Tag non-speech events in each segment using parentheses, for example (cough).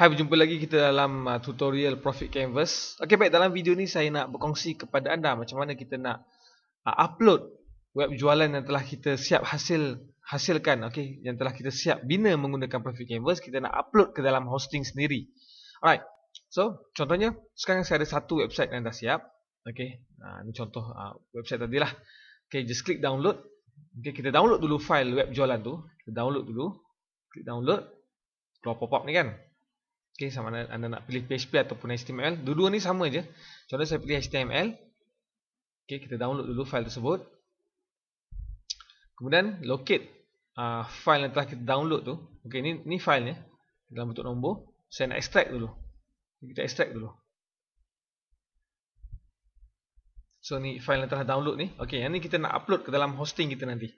Hai, berjumpa lagi kita dalam uh, tutorial Profit Canvas. Okey, baik dalam video ni saya nak berkongsi kepada anda macam mana kita nak uh, upload web jualan yang telah kita siap hasil hasilkan, okey, yang telah kita siap bina menggunakan Profit Canvas, kita nak upload ke dalam hosting sendiri. Alright. So, contohnya sekarang saya ada satu website yang dah siap. Okey. Ah, uh, ni contoh uh, website tadilah. Okey, just click download. Okey, kita download dulu file web jualan tu. Kita download dulu. Klik download. Keluar pop-up ni kan. Okay, sama ada anda nak pilih PHP ataupun HTML, dua-dua ni sama je. Contoh saya pilih HTML. Okay, kita download dulu file tersebut. Kemudian locate uh, file yang telah kita download tu. Okay, ni ni filenya dalam bentuk nombor. Saya nak extract dulu. Kita extract dulu. So ni file yang telah download ni. Okay, yang ni kita nak upload ke dalam hosting kita nanti.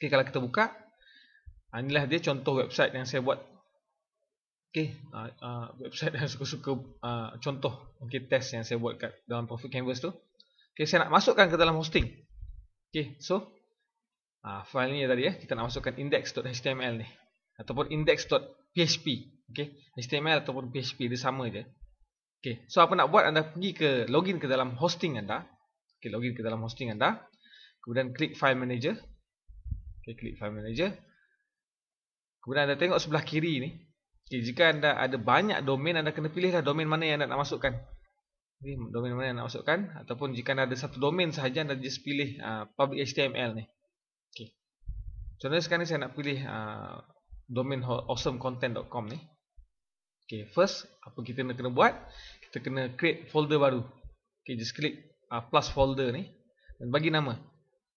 Okay, kalau kita buka, uh, inilah dia contoh website yang saya buat okay, uh, ah, uh, ah, website yang suka-suka uh, contoh okay, test yang saya buat kat dalam profit canvas tu okay, saya nak masukkan ke dalam hosting okay, so uh, file ni tadi ya, eh, kita nak masukkan index.html ni ataupun index.php okay, html ataupun php dia sama je okay, so apa nak buat anda pergi ke login ke dalam hosting anda okay, login ke dalam hosting anda kemudian klik file manager okay, klik file manager kemudian anda tengok sebelah kiri ni Okay, jika anda ada banyak domain, anda kena pilihlah domain mana yang anda nak masukkan. Okay, domain mana yang anda nak masukkan. Ataupun jika anda ada satu domain sahaja, anda just pilih uh, public HTML ni. Okay. Contohnya sekarang ni saya nak pilih uh, domain awesomecontent.com ni. Okay, first, apa kita nak kena buat? Kita kena create folder baru. Okay, just click uh, plus folder ni. Dan bagi nama.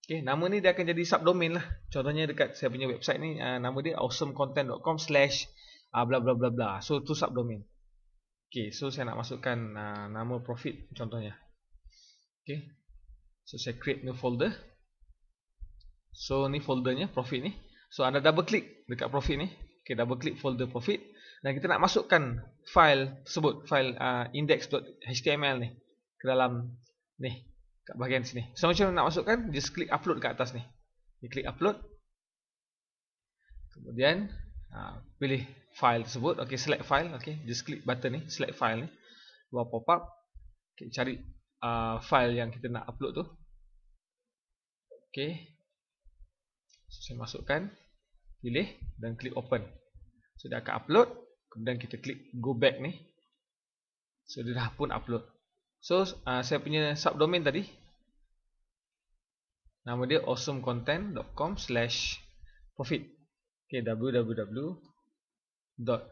Okay, nama ni dia akan jadi subdomain lah. Contohnya dekat saya punya website ni, uh, nama dia awesomecontent.com slash uh, bla bla bla bla. So tu subdomain. Okey, so saya nak masukkan uh, nama profit contohnya. Okey. So saya create new folder. So ni foldernya profit ni. So anda double click dekat profit ni. Okey, double click folder profit dan kita nak masukkan file tersebut, file uh, ah, index.html ni ke dalam ni kat bahagian sini. So macam nak masukkan? Just click upload dekat atas ni. Ni click upload. Kemudian Ha, pilih file tersebut okey select file okey just click button ni select file ni buat pop up okey cari uh, file yang kita nak upload tu okey so, saya masukkan pilih dan klik open so dia akan upload kemudian kita klik go back ni so dia dah pun upload so uh, saya punya subdomain tadi nama dia awesomecontent.com/profit Okay, www dot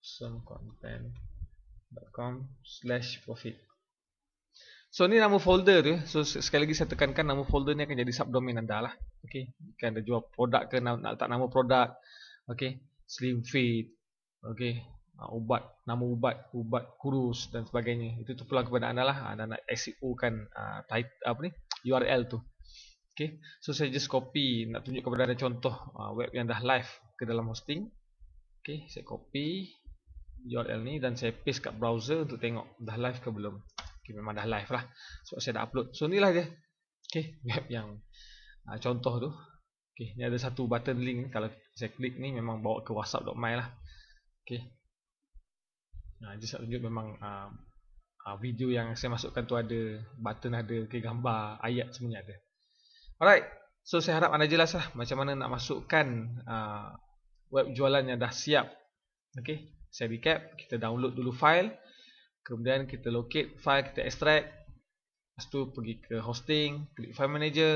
somcontent.com slash profit so ni nama folder tu so sekali lagi saya tekankan nama folder ni akan jadi subdomain anda lah okay kan ada jual produk ke nak, nak letak nama produk okay slim fit okay uh, ubat nama ubat ubat kurus dan sebagainya itu tu pula kepada anda lah anda nak SEO kan uh, apa ni URL tu Okay. So saya just copy nak tunjuk kepada anda contoh uh, web yang dah live ke dalam hosting. Okay. Saya copy URL ni dan saya paste kat browser untuk tengok dah live ke belum. Okay, memang dah live lah. So saya dah upload. So inilah dia. Okay. (laughs) Web yang uh, contoh tu. Okay. Ni ada satu button link. Kalau saya klik ni memang bawa ke whatsapp.my lah. Okay. Nah, jadi saya tunjuk memang uh, uh, video yang saya masukkan tu ada button ada ke okay, gambar ayat semuanya ada Alright, so saya harap anda jelas lah macam mana nak masukkan uh, web jualan yang dah siap. Okay, saya recap. Kita download dulu file. Kemudian kita locate file, kita extract. Lepas tu pergi ke hosting, klik file manager.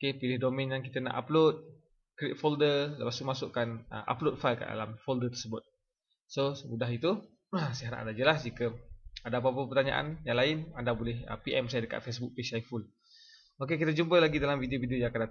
Okay, pilih domain yang kita nak upload. Create folder. Lepas tu masukkan uh, upload file ke dalam folder tersebut. So, semudah itu. (clears throat) saya harap anda jelas jika ada apa-apa pertanyaan yang lain, anda boleh uh, PM saya dekat Facebook page Saiful. full. Okey, kita jumpa lagi dalam video-video yang akan datang.